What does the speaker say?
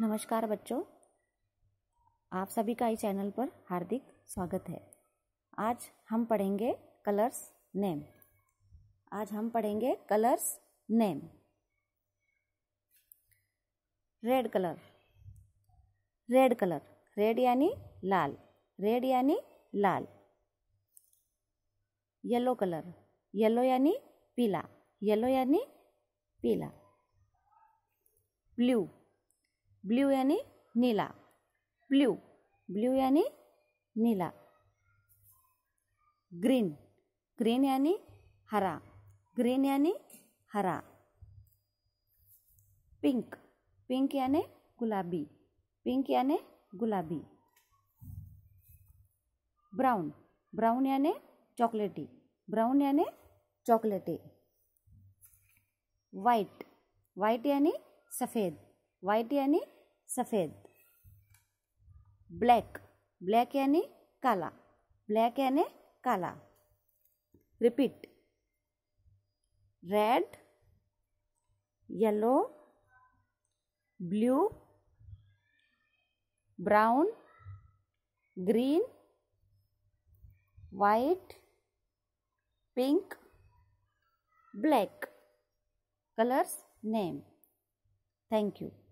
नमस्कार बच्चों आप सभी का इस चैनल पर हार्दिक स्वागत है आज हम पढ़ेंगे कलर्स नेम आज हम पढ़ेंगे colours name red colour red colour red यानी लाल रेड यानी लाल येलो कलर येलो यानी पीला येलो यानी पीला ब्लू ब्लू यानी नीला ब्लू ब्लू यानी नीला ग्रीन ग्रीन यानी हरा ग्रीन यानी हरा पिंक पिंक यानी गुलाबी पिंक यानी गुलाबी ब्राउन ब्राउन यानी चॉकलेटी ब्राउन यानी चॉकलेटी वाइट वाइट यानी सफ़ेद वाइट यानी सफ़ेद ब्लैक ब्लैक यानी काला ब्लैक यानी काला repeat red yellow blue brown green white pink black colours name thank you